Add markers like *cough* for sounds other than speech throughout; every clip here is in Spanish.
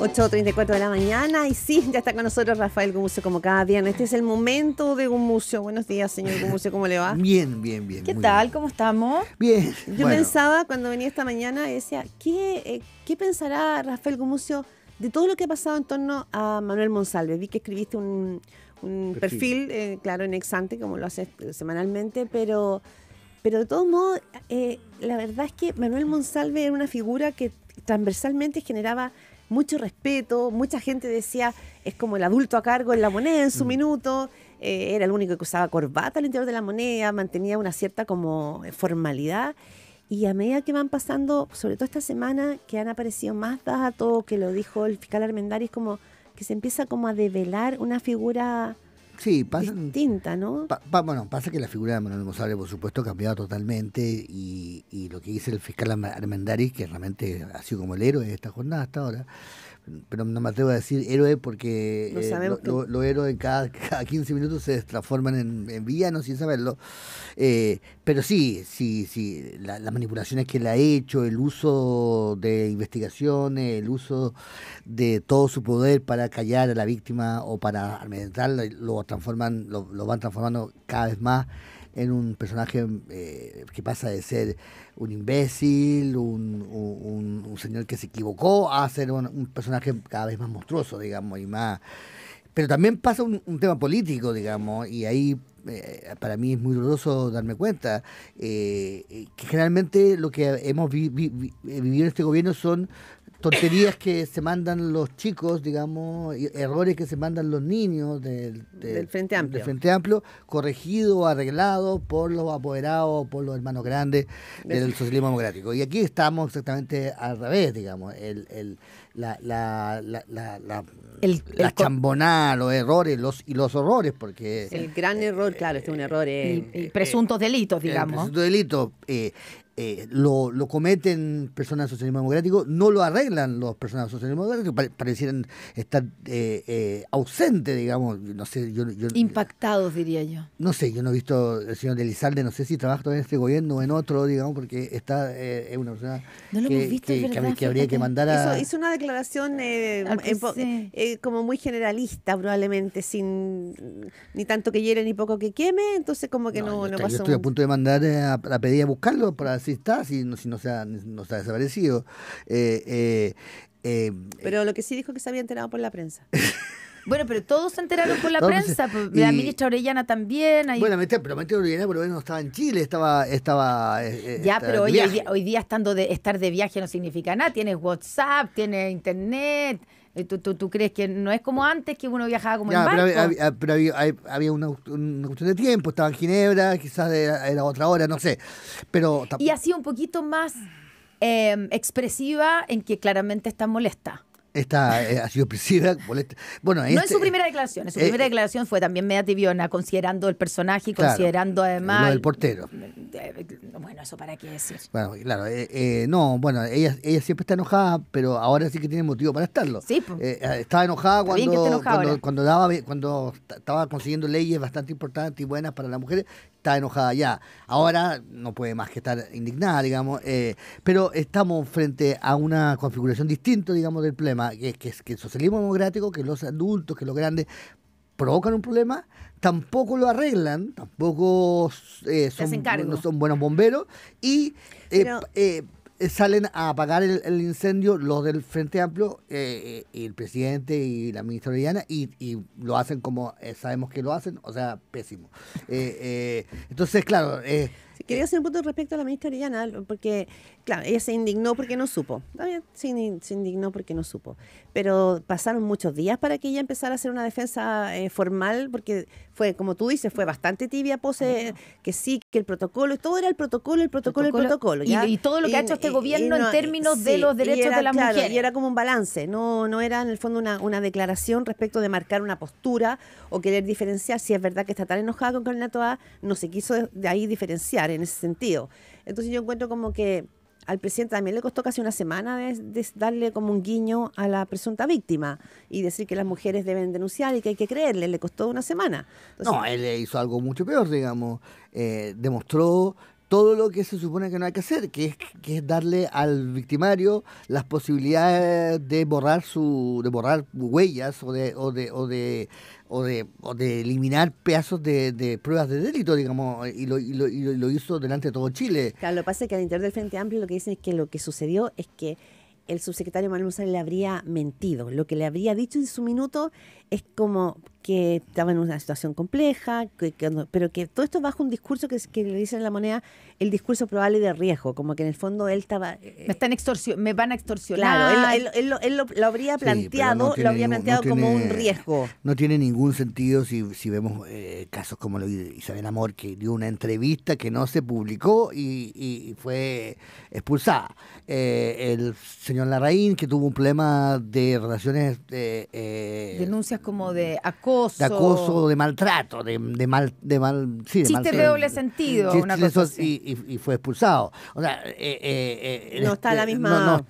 8.34 de la mañana y sí, ya está con nosotros Rafael Gumucio como cada día. Este es el momento de Gumucio. Buenos días, señor *laughs* Gumucio, ¿cómo le va? Bien, bien, bien. ¿Qué tal? ¿Cómo estamos? Bien. Yo pensaba cuando venía esta mañana, decía, ¿qué, eh, ¿qué pensará Rafael Gumucio de todo lo que ha pasado en torno a Manuel Monsalve? Vi que escribiste un, perfil, eh, claro, en Exante, como lo haces semanalmente, pero, pero de todo modo eh, la verdad es que Manuel Monsalve era una figura que transversalmente generaba mucho respeto, mucha gente decía, es como el adulto a cargo en la moneda en su mm. minuto, eh, era el único que usaba corbata al interior de la moneda, mantenía una cierta como eh, formalidad. Y a medida que van pasando, sobre todo esta semana, que han aparecido más datos, que lo dijo el fiscal Armendáriz, como que se empieza como a develar una figura Sí, pasa, ¿no? bueno, pasa que la figura de Manuel Mosabre, por supuesto, ha cambiado totalmente y, lo que dice el fiscal Armendariz, que realmente ha sido como el héroe de esta jornada hasta ahora, pero no me atrevo a decir héroe porque los lo, eh, lo, héroes cada, 15 minutos se transforman en, villanos sin saberlo. Eh, pero sí, sí, sí, las manipulaciones que él ha hecho, el uso de investigaciones, el uso de todo su poder para callar a la víctima o para amedrentarla, lo transforman, lo van transformando cada vez más en un personaje eh, que pasa de ser un imbécil, un, señor que se equivocó, a ser un, personaje cada vez más monstruoso, digamos, y más... Pero también pasa un, tema político, digamos, y ahí eh, para mí es muy doloroso darme cuenta eh, que generalmente lo que hemos vivido en este gobierno son tonterías que se mandan los chicos, digamos, errores que se mandan los niños del, Frente Amplio. Del Frente Amplio, corregido, arreglado por los apoderados, por los hermanos grandes del socialismo democrático. Y aquí estamos exactamente al revés, digamos. El, el, la, la, la, la chambonada, los errores los, y los horrores, porque... El gran error, claro, este es un error... Eh, eh, presuntos eh, delitos, digamos. Presuntos delitos. lo, lo, cometen personas de socialismo democrático, no lo arreglan los personas de socialismo democrático, parecieran estar ausentes, digamos, no sé, yo, yo, Impactados, diría yo. No sé, yo no he visto el señor Elizalde, no sé si trabaja en este gobierno o en otro, digamos, porque está, es una persona que, habría que mandar a declaración eh, ah, eh, como muy generalista, probablemente, sin ni tanto que hiere ni poco que queme, entonces como que no, no, pasó. estoy a punto de mandar eh, a, pedir a buscarlo para si está, si no, si no, se, ha, no se ha desaparecido. Pero lo que sí dijo que se había enterado por la prensa. *laughs* Bueno, pero todos se enteraron por la pues, prensa. Pues, la ministra Orellana también. Bueno, pero la Orellana por lo menos estaba en Chile, estaba. estaba eh, eh, ya, pero hoy, día, hoy, día, estando de, estar de viaje no significa nada. Tienes WhatsApp, tienes Internet. Eh, ¿Tú, crees que no es como antes que uno viajaba como en barco? Pero había, pero una, cuestión de tiempo, estaba en Ginebra, quizás era, otra hora, no sé. Pero... Y ha sido un poquito más em, expresiva en que claramente está molesta. Esta eh, ha sido presidida Bueno, no es su este, primera declaración, su eh, primera eh, declaración fue también media tibiona, considerando el personaje y considerando además. Lo del portero. Bueno, eso para qué decir. Bueno, claro, no, bueno, ella, ella siempre está enojada, pero ahora sí que tiene motivo para estarlo. Sí, estaba enojada cuando, cuando, daba, cuando estaba consiguiendo leyes bastante importantes y buenas para las mujeres, está enojada ya. Ahora no puede más que estar indignada, digamos, pero estamos frente a una configuración distinta, digamos, del problema que, que el socialismo democrático, que los adultos, que los grandes provocan un problema, tampoco lo arreglan, tampoco eh, son, buenos bomberos y eh, eh, salen a apagar el, incendio los del Frente Amplio, y el presidente y la ministra Orellana, y, y lo hacen como sabemos que lo hacen, o sea, pésimo. entonces, claro quería hacer un punto respecto a la ministra Orellana, porque, claro, ella se indignó porque no supo. También se indignó porque no supo. Pero pasaron muchos días para que ella empezara a hacer una defensa eh, formal, porque fue, como tú dices, fue bastante tibia pose, que sí, que el protocolo, todo era el protocolo, el protocolo, el protocolo. Y, todo lo que ha hecho este gobierno en términos de los derechos de las mujeres. Y era como un balance, no, no era en el fondo una, declaración respecto de marcar una postura o querer diferenciar si es verdad que está tan enojada con Carolina Toa, no se quiso de ahí diferenciar en ese sentido. Entonces yo encuentro como que al presidente también le costó casi una semana darle como un guiño a la presunta víctima y decir que las mujeres deben denunciar y que hay que creerle. Le costó una semana. no, él hizo algo mucho peor, digamos. Eh, demostró todo lo que se supone que no hay que hacer, que es, darle al victimario las posibilidades de borrar su, de borrar huellas o de o de, o de eliminar pedazos de, pruebas de delito, digamos, y lo, y lo, hizo delante de todo Chile. Claro, lo que pasa es que al interior del Frente Amplio lo que dicen es que lo que sucedió es que el subsecretario Manuel González le habría mentido. Lo que le habría dicho en su minuto es como que estaba en una situación compleja, pero que todo esto bajo un discurso que, le dicen en la moneda, el discurso probable de riesgo, como que en el fondo él estaba... Eh, me, están me van a extorsionar. él, lo, habría planteado, lo habría planteado como un riesgo. No tiene ningún sentido si, vemos eh, casos como lo de Isabel Amor, que dio una entrevista que no se publicó y, fue expulsada. Eh, el señor Larraín, que tuvo un problema de relaciones... Denuncias como de acoso de acoso, de maltrato, de, mal, de mal. Sí, doble sentido. Y, fue expulsado. O sea, eh, eh, eh, no está este, la misma.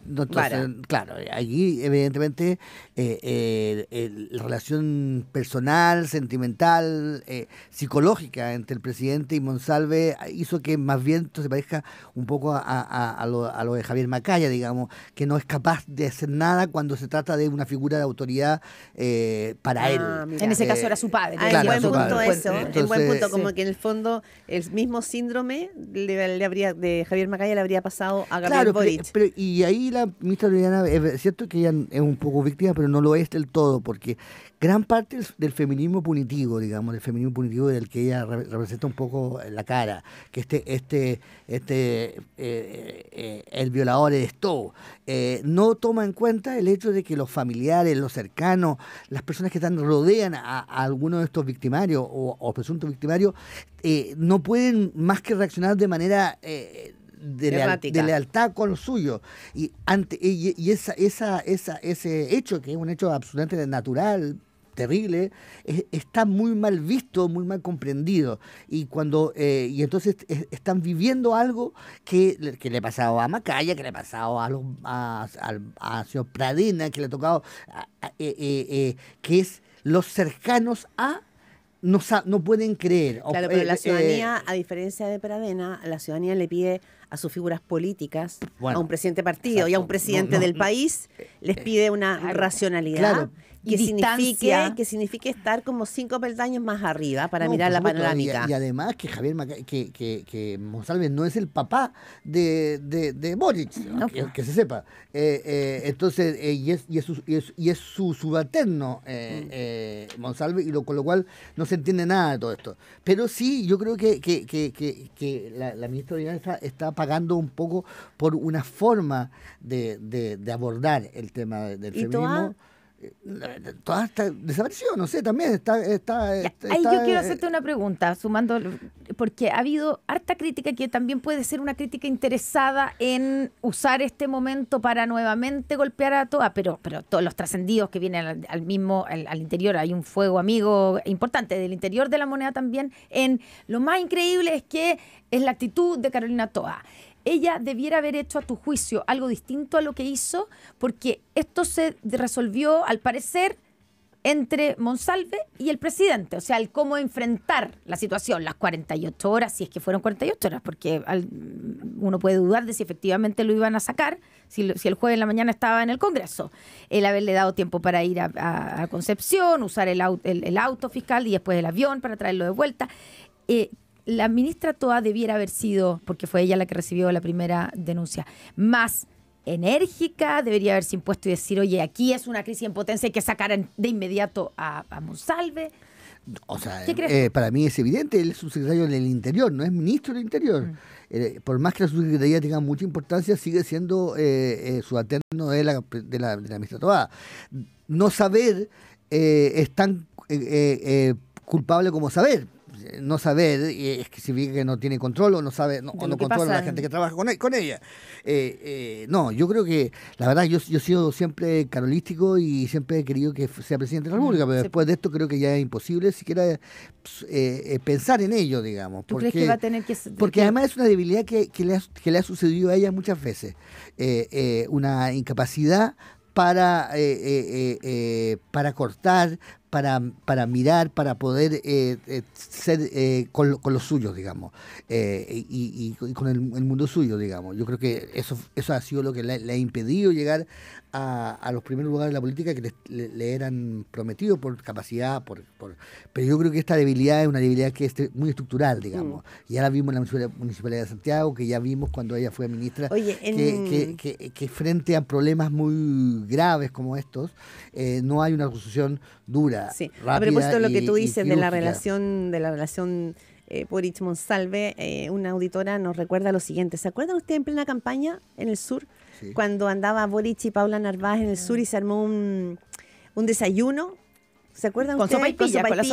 claro, allí evidentemente la relación personal, sentimental, psicológica entre el presidente y Monsalve hizo que más bien se parezca un poco a, lo, de Javier Macaya, digamos, que no es capaz de hacer nada cuando se trata de una figura de autoridad para ah, él. En ese caso era su padre. Ah, buen punto eso, en buen punto, como que en el fondo el mismo síndrome habría, de Javier Macaya le habría pasado a Gabriel claro, Pero, y ahí la ministra Liliana, es cierto que ella es un poco víctima, pero no lo es del todo, porque gran parte del feminismo punitivo, digamos, del feminismo punitivo del que ella representa un poco la cara, que este, este, este, eh, eh, el violador es todo, eh, no toma en cuenta el hecho de que los familiares, los cercanos, las personas que están rodean a, alguno de estos victimarios o, presuntos victimarios, eh, no pueden más que reaccionar de manera... Eh, de, lealtad con lo suyo. Y, ante, y, esa, esa, esa, ese hecho, que es un hecho absolutamente natural, terrible, está muy mal visto, muy mal comprendido. Y cuando eh, y entonces están viviendo algo que, le ha pasado a Macaya, que le ha pasado a, los, a, a, a Pradena, que le ha tocado, que es los cercanos a no, no pueden creer. Claro, pero la eh, eh, ciudadanía, a diferencia de Peradena, la ciudadanía le pide a sus figuras políticas, a un presidente partido y a un presidente del país, les eh, pide una racionalidad que Signifique, que signifique estar como cinco peldaños más arriba para mirar la panorámica. Y, además que Javier que, Monsalve no es el papá de, de, Boric, que, se sepa. Eh, eh, entonces, eh, y, es, y, es, su, y, es, subalterno mm. Monsalve, y lo, con lo cual no se entiende nada de todo esto. Pero sí, yo creo que, la, la, ministra de está, está pagando un poco por una forma de, abordar el tema del feminismo todas desapareció, no sé, también está... está, Ahí yo quiero eh, hacerte una pregunta, sumando, porque ha habido harta crítica que también puede ser una crítica interesada en usar este momento para nuevamente golpear a TOA pero, pero todos los trascendidos que vienen al, mismo, al, interior, hay un fuego amigo importante del interior de la moneda también, en lo más increíble es que es la actitud de Carolina Toa ella debiera haber hecho a tu juicio algo distinto a lo que hizo, porque esto se resolvió, al parecer, entre Monsalve y el presidente, o sea, el cómo enfrentar la situación, las 48 horas, si es que fueron 48 horas, porque uno puede dudar de si efectivamente lo iban a sacar, si, el jueves en la mañana estaba en el Congreso, el haberle dado tiempo para ir a, Concepción, usar el, el, auto fiscal y después el avión para traerlo de vuelta. Eh, la ministra Toa debiera haber sido, porque fue ella la que recibió la primera denuncia, más enérgica, debería haberse impuesto y decir, oye, aquí es una crisis en potencia, hay que sacar de inmediato a, Monsalve. O sea, eh, para mí es evidente, él es subsecretario del Interior, no es ministro del Interior. Mm. Eh, por más que la subsecretaría tenga mucha importancia, sigue siendo eh, su de la, de la ministra Toa. No saber es tan culpable como saber no saber es que significa que no tiene control o no sabe no, controla a la gente que trabaja con, e, ella. Eh, eh, no, yo creo que, la verdad, yo, yo he sido siempre carolístico y siempre he querido que sea presidente de la República, pero después pues. de esto creo que ya es imposible siquiera pues, eh, pensar en ello, digamos. porque, Porque además es una debilidad que, le ha, sucedido a ella muchas veces, una incapacidad para, para cortar, para, para mirar, para poder eh, eh, ser eh, con, los suyos, digamos, y, con el, mundo suyo, digamos. Yo creo que eso, eso ha sido lo que le, ha impedido llegar a, los primeros lugares de la política que le, eran prometidos por capacidad, por, por, pero yo creo que esta debilidad es una debilidad que es muy estructural, digamos. y mm. Ya la vimos en la Municipalidad de Santiago, que ya vimos cuando ella fue ministra, que, frente a problemas muy graves como estos, no hay una resolución dura Sí. a de lo que tú dices de la relación, de la relación eh, Monsalve, eh, una auditora nos recuerda lo siguiente. ¿Se acuerdan ustedes en plena campaña en el sur? Cuando andaba Boric y Paula Narváez en el sur y se armó un, desayuno. ¿Se acuerdan ustedes? con, El Luego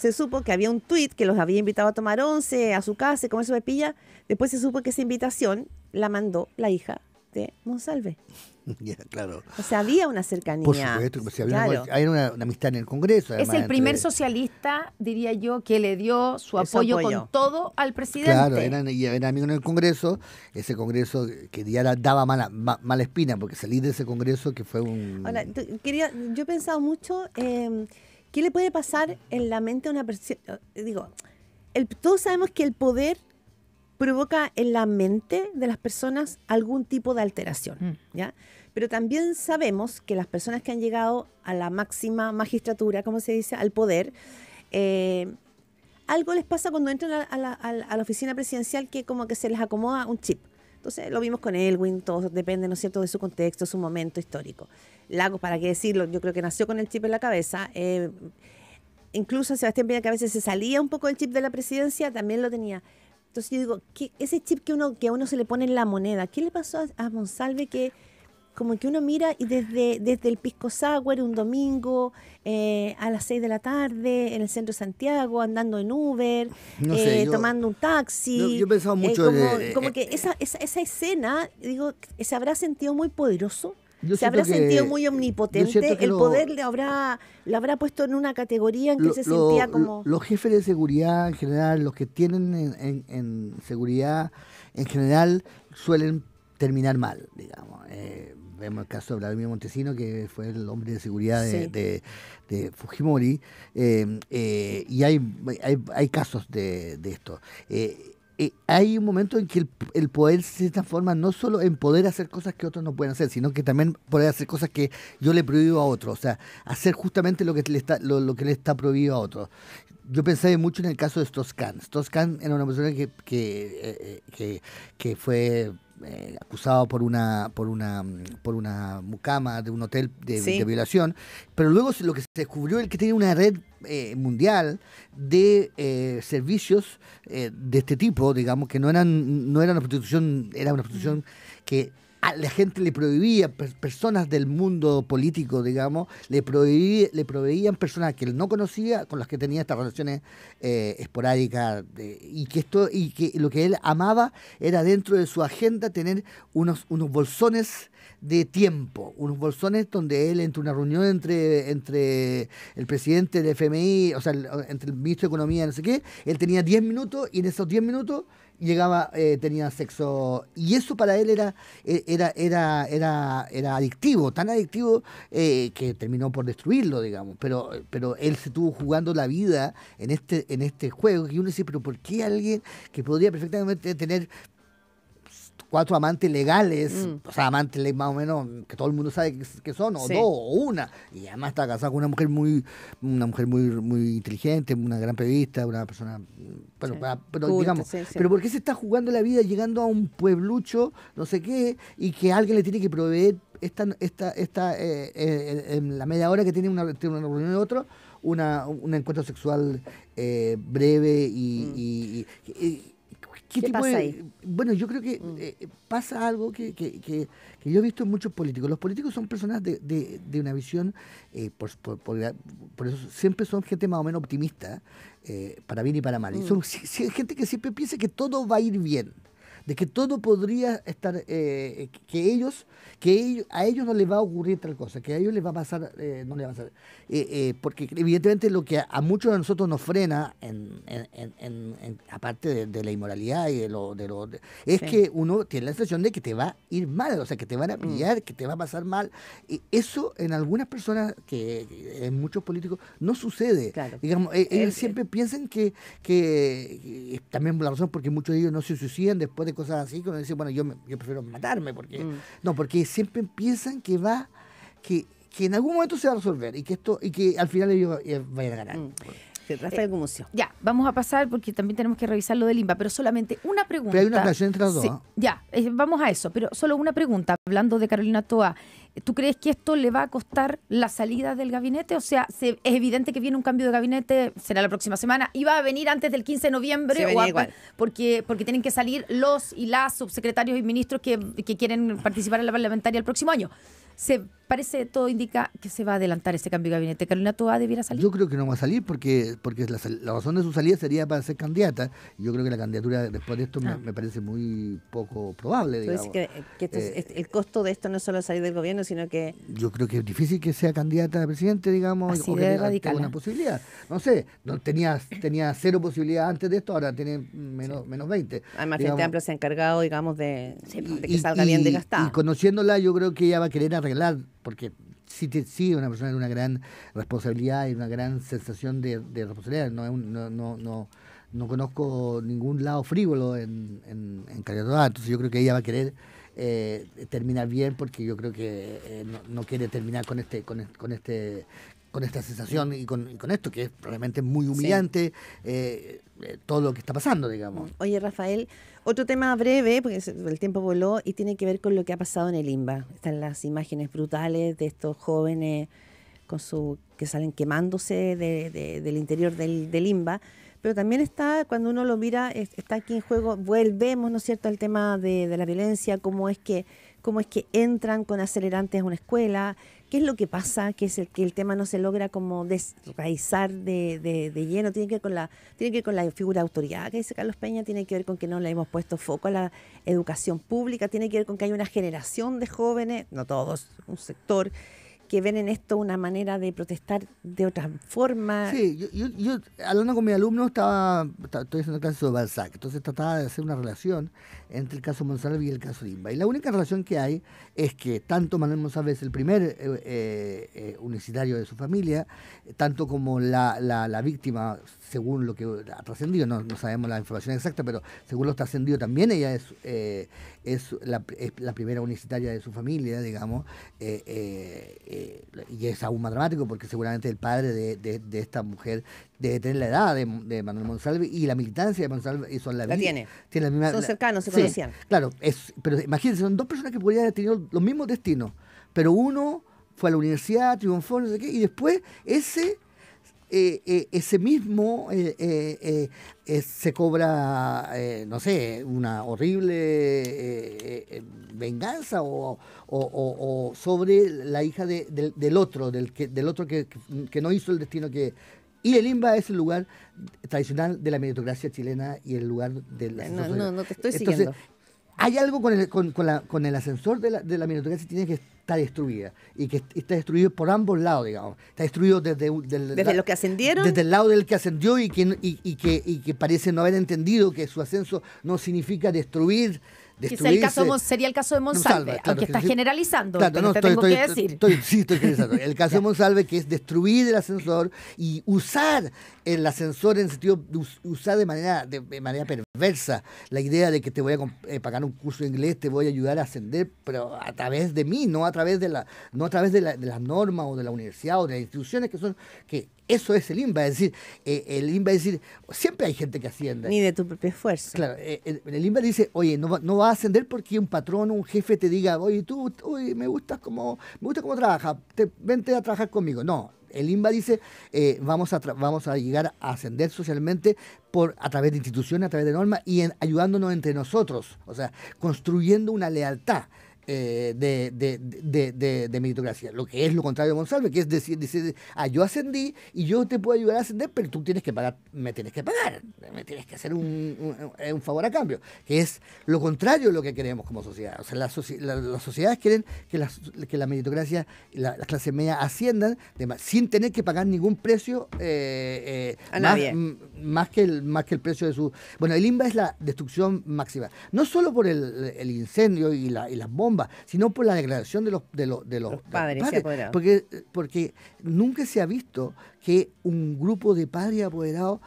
se, Supo, que había un tuit que los había invitado a tomar once a su casa y comer sopa y Después se supo que esa invitación la mandó la hija de Monsalve. *laughs* Ya, claro. O sea, había una cercanía. Por supuesto, pues, había, una, amistad en el Congreso. es el primer socialista, diría yo, que le dio su apoyo, con todo al presidente. Claro, era era en el Congreso, ese Congreso que ya daba mala, mala espina, porque salí de ese Congreso que fue un... yo he pensado mucho, em, ¿qué le puede pasar en la mente a una persona? Digo, el, todos sabemos que el poder provoca en la mente de las personas algún tipo de alteración, mm. ¿ya? Pero también sabemos que las personas que han llegado a la máxima magistratura, como se dice, al poder, eh, algo les pasa cuando entran a, la, oficina presidencial que como que se les acomoda un chip. Entonces lo vimos con Elwin, todo depende, ¿no es cierto?, de su contexto, su momento histórico. Lago, para qué decirlo, yo creo que nació con el chip en la cabeza. Eh, incluso Sebastián Peña, que a veces se salía un poco el chip de la presidencia, también lo tenía. Entonces yo digo, ¿qué, ese chip que uno que a uno se le pone en la moneda, ¿qué le pasó a, Monsalve que como que uno mira y desde, desde el Pisco Sour un domingo eh, a las 6 de la tarde en el centro de Santiago, andando en Uber, eh, tomando un taxi. yo he pensado eh, mucho como, como que esa, esa, esa escena, digo, se habrá sentido muy poderoso se habrá sentido muy omnipotente. El poder le habrá, habrá puesto en una categoría en que se sentía como. Los jefes de seguridad en general, los que tienen en, seguridad en general, suelen terminar mal, digamos. Eh, vemos el caso de Vladimir Montesino, que fue el hombre de seguridad de, Fujimori, eh, eh, y hay, hay, casos de, esto. Eh, hay un momento en que el, poder se transforma no solo en poder hacer cosas que otros no pueden hacer, sino que también poder hacer cosas que yo le prohíbo a otros, o sea, hacer justamente lo que le está, lo que le está prohibido a otros yo pensé mucho en el caso de Toscan. Toscan era una persona que, que, eh, que, fue eh, acusado por una por una por una mucama de un hotel de, violación pero luego lo que se descubrió es que tenía una red eh, mundial de servicios de este tipo digamos que no eran no era una prostitución era una prostitución que Ah, la gente le prohibía, personas del mundo político, digamos, le, prohibía, le proveían personas que él no conocía, con las que tenía estas relaciones eh, esporádicas, y que esto, y que lo que él amaba era dentro de su agenda tener unos, unos bolsones de tiempo, unos bolsones donde él entre una reunión entre, entre el presidente del FMI, o sea, entre el ministro de Economía, no sé qué, él tenía 10 minutos y en esos 10 minutos llegaba, eh, tenía sexo. Y eso para él era, eh, era, era, era, era adictivo, tan adictivo eh, que terminó por destruirlo, digamos. Pero, pero él se estuvo jugando la vida en este, en este juego. Y uno dice, pero ¿por qué alguien que podría perfectamente tener cuatro amantes legales, mm. o sea, amantes más o menos que todo el mundo sabe que, son, o dos, o una. Y además está casado con una mujer muy, una mujer muy, muy inteligente, una gran periodista, una persona, mm, pero, digamos, pero ¿por qué se está jugando la vida llegando a un pueblucho, no sé qué, y que alguien le tiene que proveer esta, esta, esta, eh, eh, eh, en la media hora que tiene una, tiene una reunión de otro, una, un encuentro sexual breve y mm. ¿Qué, Bueno, yo creo que mm. eh, eh, pasa algo que, yo he visto en muchos políticos. Los políticos son personas de, una visión, eh, por, eso siempre son gente más o menos optimista, para bien y para mal. Y mm. son gente que siempre piensa que todo va a ir bien de que todo podría estar, eh, eh, que ellos, que ellos, a ellos no les va a ocurrir tal cosa, que a ellos les va a pasar, eh, no les va a pasar. Eh, porque evidentemente lo que a, muchos de nosotros nos frena, en, aparte de, la inmoralidad y de lo... De lo es que uno tiene la sensación de que te va a ir mal, o sea, que te van a mm. pillar, que te va a pasar mal. Y eso en algunas personas, que en muchos políticos, no sucede. Digamos, e, ellos siempre piensan que, que, también la razón porque muchos de ellos no se suicidan después de cosas así, cuando uno dice, bueno, yo, prefiero matarme, porque mm. no, porque siempre piensan que va, que, en algún momento se va a resolver y que esto y que al final ellos van eh, vayan a ganar. Mm, eh, ya, vamos a pasar porque también tenemos que revisar lo del Limba, pero solamente una pregunta. hay una Ya, eh, vamos a eso, pero solo una pregunta. Hablando de Carolina Toa, ¿tú crees que esto le va a costar la salida del gabinete? O sea, es evidente que viene un cambio de gabinete, será la próxima semana, y va a venir antes del 15 de noviembre. Porque, porque tienen que salir los y las subsecretarios y ministros que, que quieren participar en la parlamentaria el próximo año. ¿Se parece, todo indica que se va a adelantar ese cambio de gabinete. ¿Carolina Toa debiera salir? Yo creo que no va a salir porque, porque la, razón de su salida sería para ser candidata. Yo creo que la candidatura después de esto me, ah. parece muy poco probable. Que, este eh, el costo de esto no es solo salir del gobierno, sino que... Yo creo que es difícil que sea candidata a presidente, digamos, Así o que radical. una posibilidad. No sé, no, tenía, tenía cero posibilidad antes de esto, ahora tiene menos, menos 20. Además, digamos. Frente Amplio se ha encargado, digamos, de, que salga bien de gastar. Y conociéndola, yo creo que ella va a querer arreglar porque sí, sí una persona de una gran responsabilidad y una gran sensación de, responsabilidad. No, no, no, no, conozco ningún lado frívolo en, en, en entonces yo creo que ella va a querer eh, terminar bien porque yo creo que eh, no, quiere terminar con este con, con este con esta sensación y con, esto, que es realmente muy humillante eh, eh, todo lo que está pasando, digamos. Oye, Rafael, otro tema breve, porque el tiempo voló, y tiene que ver con lo que ha pasado en el IMBA. Están las imágenes brutales de estos jóvenes con su que salen quemándose del interior del, del IMBA pero también está, cuando uno lo mira, está aquí en juego, volvemos, ¿no es cierto?, al tema de, la violencia, cómo es que cómo es que entran con acelerantes a una escuela, ¿Qué es lo que pasa? Que, es el, que el tema no se logra como desraizar de, de, de, lleno. Tiene que, ver con la, tiene que ver con la figura de autoridad que dice Carlos Peña, tiene que ver con que no le hemos puesto foco a la educación pública, tiene que ver con que hay una generación de jóvenes, no todos, un sector que ven en esto una manera de protestar de otra forma. Sí, yo, hablando con mi alumno, estaba, estoy haciendo caso de Balzac, entonces trataba de hacer una relación entre el caso Monsalve y el caso Limba. Y la única relación que hay es que tanto Manuel Monsalve es el primer eh, eh, eh, unicitario de su familia, tanto como la, la, víctima, según lo que ha trascendido, no, sabemos la información exacta, pero según lo trascendido también ella es, es, la, primera unicitaria de su familia, digamos y es aún más dramático porque seguramente el padre de, de, esta mujer debe tener la edad de, de, Manuel Monsalve y la militancia de Monsalve y eh, son la, la tiene. tiene la misma, son cercanos, se conocían. claro, es, pero imagínense, son dos personas que podrían haber tenido los mismos destinos, pero uno fue a la universidad, triunfó, no sé qué, y después ese eh, eh, ese mismo eh, eh, se cobra, no sé, una horrible venganza o, o, sobre la hija de, del, otro, del que, del otro que, no hizo el destino que, y el imba es el lugar tradicional de la meritocracia chilena y el lugar de la... No, no, no te estoy siguiendo hay algo con el, con, la, con el ascensor de la, de la que tiene que está destruida y que está destruido por ambos lados, digamos. Está destruido desde, que ascendieron. Desde el lado del que ascendió y que, y, que, y que parece no haber entendido que su ascenso no significa destruir el caso, sería el caso de Monsalve, aunque estás generalizando, no, tengo que decir. sí, estoy generalizando. El caso de *laughs* Monsalve, que es destruir el ascensor y usar el ascensor en el sentido, usar de manera, de, manera perversa la idea de que te voy a eh, pagar un curso de inglés, te voy a ayudar a ascender, pero a través de mí, no a través de la, no a través de, la, de las normas o de la universidad o de las instituciones que son, que eso es el INBA, es decir, eh, el INBA decir, siempre hay gente que asciende. Ni de tu propio esfuerzo. Claro, eh, el, dice, oye, no va, no a ascender porque un patrón, un jefe te diga, oye, tú, me gustas como, me gusta cómo trabajas, vente a trabajar conmigo. No, el INBA dice, eh, vamos, a vamos a llegar a ascender socialmente por, a través de instituciones, a través de normas y ayudándonos entre nosotros, o sea, construyendo una lealtad. Eh, de, de, de, de, meritocracia, lo que es lo contrario de Monsalve, que es decir, decir, ah, yo ascendí y yo te puedo ayudar a ascender, pero tú tienes que pagar, me tienes que pagar, me tienes que hacer un, favor a cambio, que es lo contrario de lo que queremos como sociedad. O sea, las sociedades quieren que la, que la meritocracia, las clases medias asciendan sin tener que pagar ningún precio eh, eh, a nadie. más, que el, más que el precio de su... Bueno, el INBA es la destrucción máxima, no solo por el, el incendio y las bombas, sino por la declaración de los, de los, padres. porque, porque nunca se ha visto que un grupo de padres apoderados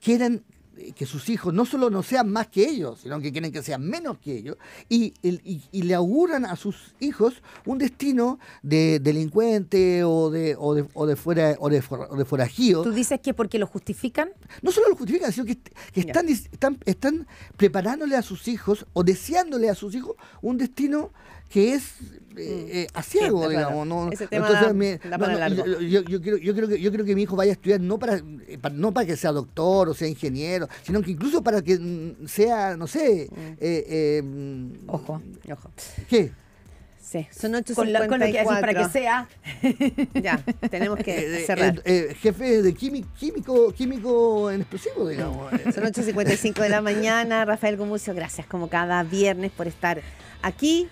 quieran eh, que sus hijos no solo no sean más que ellos, sino que quieren que sean menos que ellos, y, le auguran a sus hijos un destino de delincuente o de, o de, fuera o de, ¿Tú dices que porque lo justifican? No solo lo justifican, sino que, están, preparándole a sus hijos o deseándole a sus hijos un destino que es eh, mm. eh, a ciego, digamos. No, yo, creo, que, yo creo que mi hijo vaya a estudiar no para, no para que sea doctor o sea ingeniero, sino que incluso para que mm, sea, no sé. Mm. Eh, eh, mm, ojo, ojo. ¿Qué? Sí, son 8 con, lo, que para que sea. *laughs* ya, tenemos que eh, cerrar. jefe de químico, químico, en explosivo, digamos. *laughs* son 8.55 de la mañana. Rafael Gumucio, gracias como cada viernes por estar aquí.